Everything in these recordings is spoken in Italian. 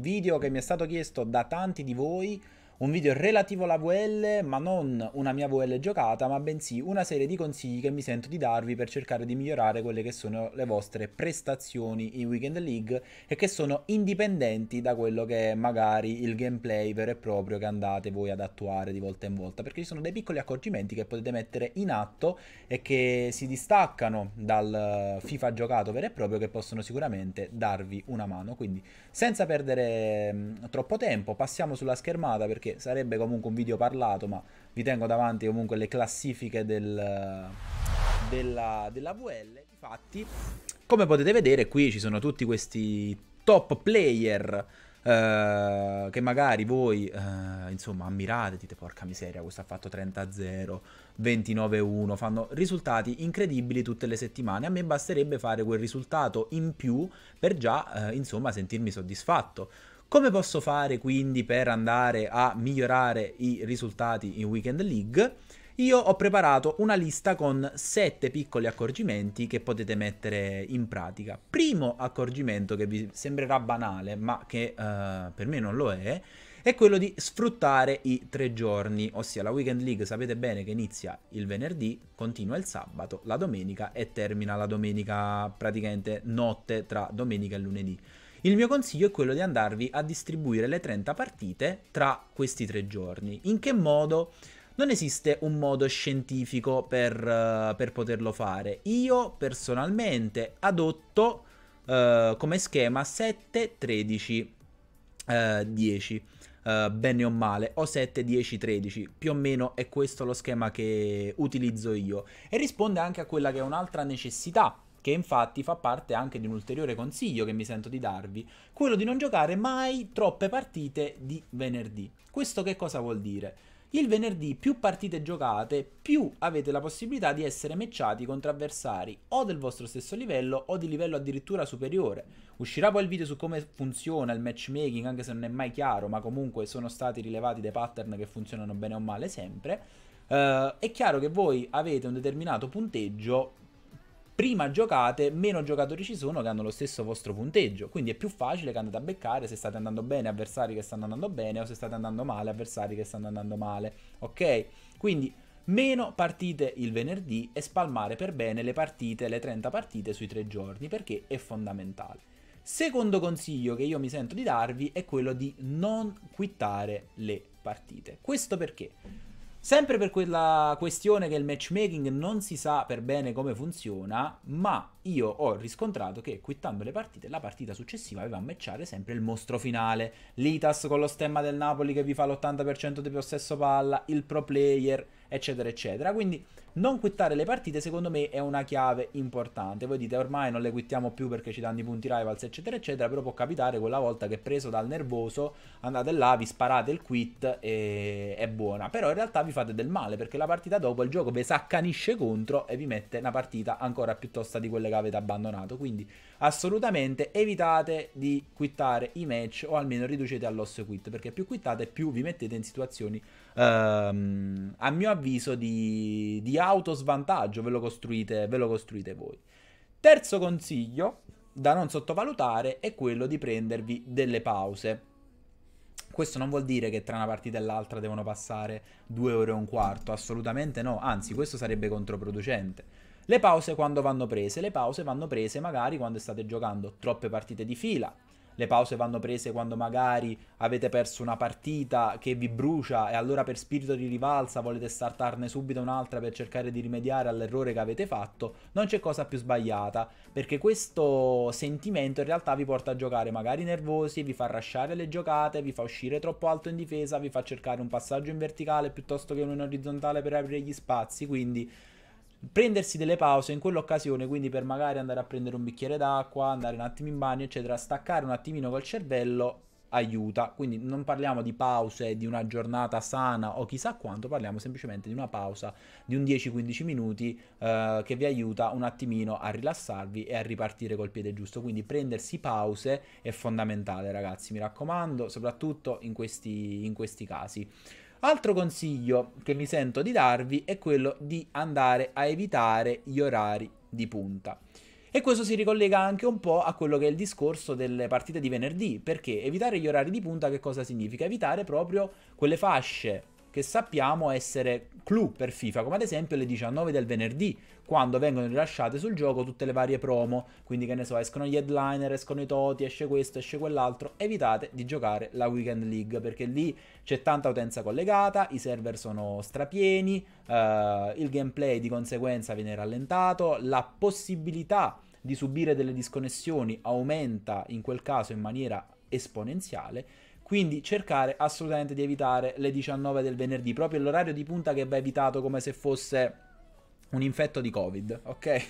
video che mi è stato chiesto da tanti di voi un video relativo alla VL, ma non una mia VL giocata, ma bensì una serie di consigli che mi sento di darvi per cercare di migliorare quelle che sono le vostre prestazioni in Weekend League e che sono indipendenti da quello che è magari il gameplay vero e proprio che andate voi ad attuare di volta in volta, perché ci sono dei piccoli accorgimenti che potete mettere in atto e che si distaccano dal FIFA giocato vero e proprio che possono sicuramente darvi una mano. Quindi senza perdere mm, troppo tempo passiamo sulla schermata perché sarebbe comunque un video parlato, ma vi tengo davanti comunque le classifiche del, della, della VL. Infatti, come potete vedere, qui ci sono tutti questi top player Uh, che magari voi uh, insomma ammirate, dite porca miseria, questo ha fatto 30-0, 29-1, fanno risultati incredibili tutte le settimane. A me basterebbe fare quel risultato in più per già uh, insomma sentirmi soddisfatto. Come posso fare quindi per andare a migliorare i risultati in Weekend League? Io ho preparato una lista con sette piccoli accorgimenti che potete mettere in pratica. Primo accorgimento che vi sembrerà banale, ma che uh, per me non lo è, è quello di sfruttare i tre giorni, ossia la Weekend League sapete bene che inizia il venerdì, continua il sabato, la domenica e termina la domenica praticamente notte tra domenica e lunedì. Il mio consiglio è quello di andarvi a distribuire le 30 partite tra questi tre giorni. In che modo? Non esiste un modo scientifico per, uh, per poterlo fare. Io personalmente adotto uh, come schema 7-13-10. Uh, eh, bene o male, o 7, 10, 13, più o meno è questo lo schema che utilizzo io e risponde anche a quella che è un'altra necessità che infatti fa parte anche di un ulteriore consiglio che mi sento di darvi, quello di non giocare mai troppe partite di venerdì. Questo che cosa vuol dire? Il venerdì più partite giocate, più avete la possibilità di essere matchati contro avversari o del vostro stesso livello o di livello addirittura superiore. Uscirà poi il video su come funziona il matchmaking, anche se non è mai chiaro, ma comunque sono stati rilevati dei pattern che funzionano bene o male sempre. Uh, è chiaro che voi avete un determinato punteggio prima giocate, meno giocatori ci sono che hanno lo stesso vostro punteggio. Quindi è più facile che andate a beccare se state andando bene avversari che stanno andando bene o se state andando male avversari che stanno andando male. Ok? Quindi meno partite il venerdì e spalmare per bene le partite, le 30 partite sui tre giorni perché è fondamentale. Secondo consiglio che io mi sento di darvi è quello di non quittare le partite. Questo perché? Sempre per quella questione che il matchmaking non si sa per bene come funziona, ma io ho riscontrato che quittando le partite, la partita successiva aveva a matchare sempre il mostro finale. L'Itas con lo stemma del Napoli che vi fa l'80% di possesso palla, il pro player, eccetera, eccetera. Quindi non quittare le partite secondo me è una chiave importante. Voi dite ormai non le quittiamo più perché ci danno i punti rivals, eccetera, eccetera, però può capitare quella volta che preso dal nervoso andate là, vi sparate il quit e è buona. Però in realtà vi fate del male perché la partita dopo il gioco vi saccanisce contro e vi mette una partita ancora piuttosto di quelle che l'avete abbandonato. Quindi assolutamente evitate di quittare i match o almeno riducete all'osso quit, perché più quittate più vi mettete in situazioni, ehm, a mio avviso, di, di autosvantaggio, ve lo, costruite, ve lo costruite voi. Terzo consiglio da non sottovalutare è quello di prendervi delle pause. Questo non vuol dire che tra una partita e l'altra devono passare due ore e un quarto, assolutamente no, anzi questo sarebbe controproducente. Le pause quando vanno prese? Le pause vanno prese magari quando state giocando troppe partite di fila. Le pause vanno prese quando magari avete perso una partita che vi brucia e allora per spirito di rivalsa volete startarne subito un'altra per cercare di rimediare all'errore che avete fatto. Non c'è cosa più sbagliata, perché questo sentimento in realtà vi porta a giocare magari nervosi, vi fa rasciare le giocate, vi fa uscire troppo alto in difesa, vi fa cercare un passaggio in verticale piuttosto che uno in orizzontale per aprire gli spazi, quindi prendersi delle pause in quell'occasione, quindi per magari andare a prendere un bicchiere d'acqua, andare un attimo in bagno, eccetera, staccare un attimino col cervello aiuta. Quindi non parliamo di pause, di una giornata sana o chissà quanto, parliamo semplicemente di una pausa di un 10-15 minuti eh, che vi aiuta un attimino a rilassarvi e a ripartire col piede giusto. Quindi prendersi pause è fondamentale, ragazzi, mi raccomando, soprattutto in questi, in questi casi. Altro consiglio che mi sento di darvi è quello di andare a evitare gli orari di punta. E questo si ricollega anche un po' a quello che è il discorso delle partite di venerdì, perché evitare gli orari di punta che cosa significa? Evitare proprio quelle fasce che sappiamo essere clou per FIFA, come ad esempio le 19 del venerdì, quando vengono rilasciate sul gioco tutte le varie promo, quindi che ne so, escono gli headliner, escono i toti, esce questo, esce quell'altro, evitate di giocare la Weekend League, perché lì c'è tanta utenza collegata, i server sono strapieni, eh, il gameplay di conseguenza viene rallentato, la possibilità di subire delle disconnessioni aumenta in quel caso in maniera esponenziale quindi cercare assolutamente di evitare le 19 del venerdì, proprio l'orario di punta che va evitato come se fosse un infetto di Covid, ok?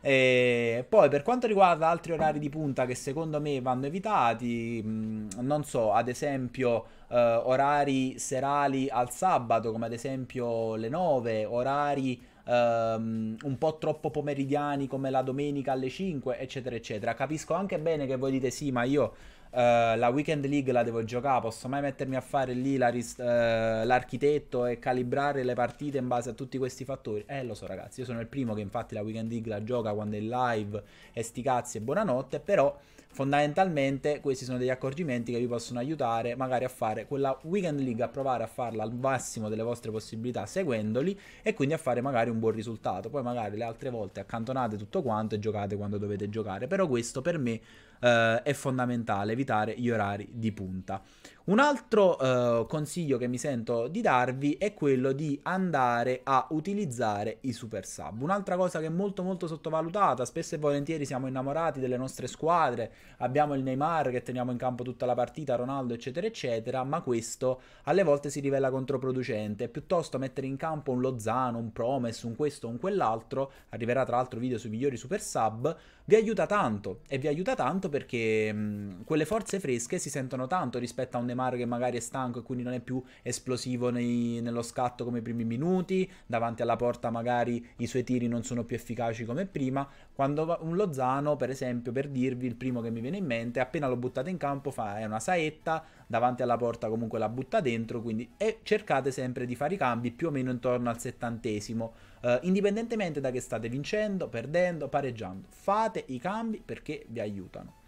E poi per quanto riguarda altri orari di punta che secondo me vanno evitati, mm, non so, ad esempio eh, orari serali al sabato, come ad esempio le 9, orari Um, un po' troppo pomeridiani come la domenica alle 5, eccetera, eccetera. Capisco anche bene che voi dite sì, ma io eh, la weekend league la devo giocare, posso mai mettermi a fare lì la rist- uh, eh, l'architetto e calibrare le partite in base a tutti questi fattori? Eh lo so ragazzi, io sono il primo che infatti la weekend league la gioca quando è live e sti cazzi e buonanotte, però Fondamentalmente questi sono degli accorgimenti che vi possono aiutare magari a fare quella weekend league, a provare a farla al massimo delle vostre possibilità seguendoli e quindi a fare magari un buon risultato. Poi magari le altre volte accantonate tutto quanto e giocate quando dovete giocare, però questo per me eh, è fondamentale, evitare gli orari di punta. Un altro eh, consiglio che mi sento di darvi è quello di andare a utilizzare i super sub. Un'altra cosa che è molto molto sottovalutata, spesso e volentieri siamo innamorati delle nostre squadre, abbiamo il Neymar che teniamo in campo tutta la partita, Ronaldo eccetera eccetera, ma questo alle volte si rivela controproducente, piuttosto mettere in campo un Lozano, un Promes, un questo, un quell'altro, arriverà tra l'altro video sui migliori super sub, vi aiuta tanto e vi aiuta tanto perché mh, quelle forze fresche si sentono tanto rispetto a un Neymar che magari è stanco e quindi non è più esplosivo nei, nello scatto come i primi minuti, davanti alla porta magari i suoi tiri non sono più efficaci come prima, quando un Lozano per esempio per dirvi il primo che mi viene in mente, appena lo buttate in campo fa è una saetta, davanti alla porta comunque la butta dentro, quindi e cercate sempre di fare i cambi più o meno intorno al settantesimo, eh, indipendentemente da che state vincendo, perdendo, pareggiando, fate i cambi perché vi aiutano.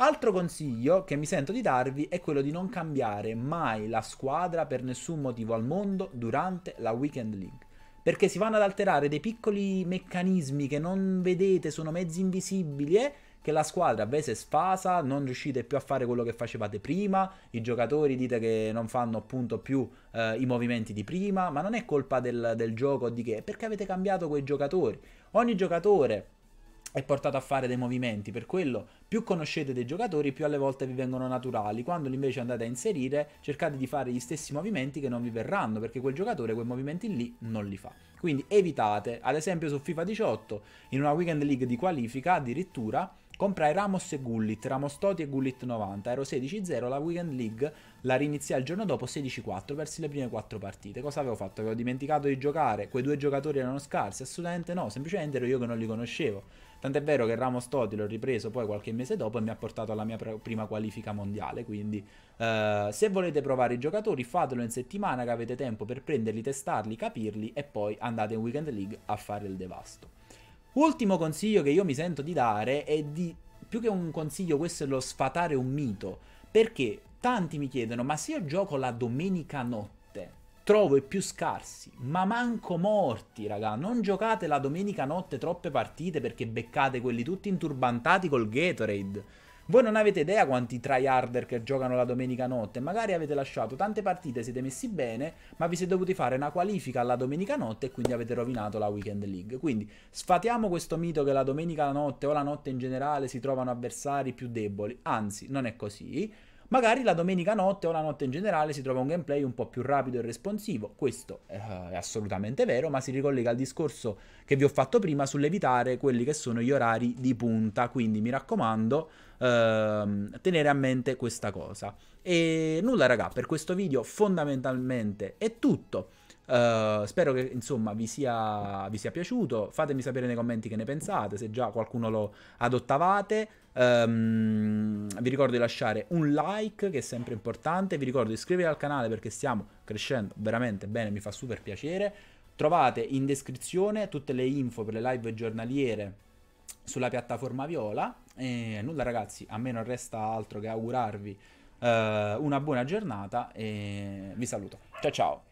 Altro consiglio che mi sento di darvi è quello di non cambiare mai la squadra per nessun motivo al mondo durante la Weekend League perché si vanno ad alterare dei piccoli meccanismi che non vedete, sono mezzi invisibili e che la squadra avesse sfasa, non riuscite più a fare quello che facevate prima, i giocatori dite che non fanno appunto più eh, i movimenti di prima, ma non è colpa del, del gioco di che, perché avete cambiato quei giocatori. Ogni giocatore è portato a fare dei movimenti, per quello più conoscete dei giocatori più alle volte vi vengono naturali, quando li invece andate a inserire cercate di fare gli stessi movimenti che non vi verranno perché quel giocatore quei movimenti lì non li fa. Quindi evitate, ad esempio su FIFA 18, in una weekend league di qualifica addirittura Comprai Ramos e Gullit, Ramos Toti e Gullit 90. Ero 16-0, la Weekend League la riniziai il giorno dopo 16-4, persi le prime 4 partite. Cosa avevo fatto? Avevo dimenticato di giocare? Quei due giocatori erano scarsi? Assolutamente no, semplicemente ero io che non li conoscevo. Tant'è vero che Ramos Toti l'ho ripreso poi qualche mese dopo e mi ha portato alla mia prima qualifica mondiale, quindi eh, se volete provare i giocatori fatelo in settimana che avete tempo per prenderli, testarli, capirli e poi andate in Weekend League a fare il devasto. Ultimo consiglio che io mi sento di dare è di, più che un consiglio, questo è lo sfatare un mito, perché tanti mi chiedono, ma se io gioco la domenica notte, trovo i più scarsi, ma manco morti, raga. Non giocate la domenica notte troppe partite perché beccate quelli tutti inturbantati col Gatorade. Voi non avete idea quanti tryharder che giocano la domenica notte, magari avete lasciato tante partite, siete messi bene, ma vi siete dovuti fare una qualifica la domenica notte e quindi avete rovinato la Weekend League. Quindi sfatiamo questo mito che la domenica notte o la notte in generale si trovano avversari più deboli, anzi non è così. Magari la domenica notte o la notte in generale si trova un gameplay un po' più rapido e responsivo. Questo eh, è assolutamente vero, ma si ricollega al discorso che vi ho fatto prima sull'evitare quelli che sono gli orari di punta. Quindi mi raccomando, ehm, tenere a mente questa cosa. E nulla, raga, per questo video fondamentalmente è tutto. Uh, spero che insomma vi sia, vi sia, piaciuto. Fatemi sapere nei commenti che ne pensate, se già qualcuno lo adottavate. Um, vi ricordo di lasciare un like che è sempre importante. Vi ricordo di iscrivervi al canale perché stiamo crescendo veramente bene, mi fa super piacere. Trovate in descrizione tutte le info per le live giornaliere sulla piattaforma Viola. E nulla ragazzi, a me non resta altro che augurarvi uh, una buona giornata e vi saluto. Ciao ciao!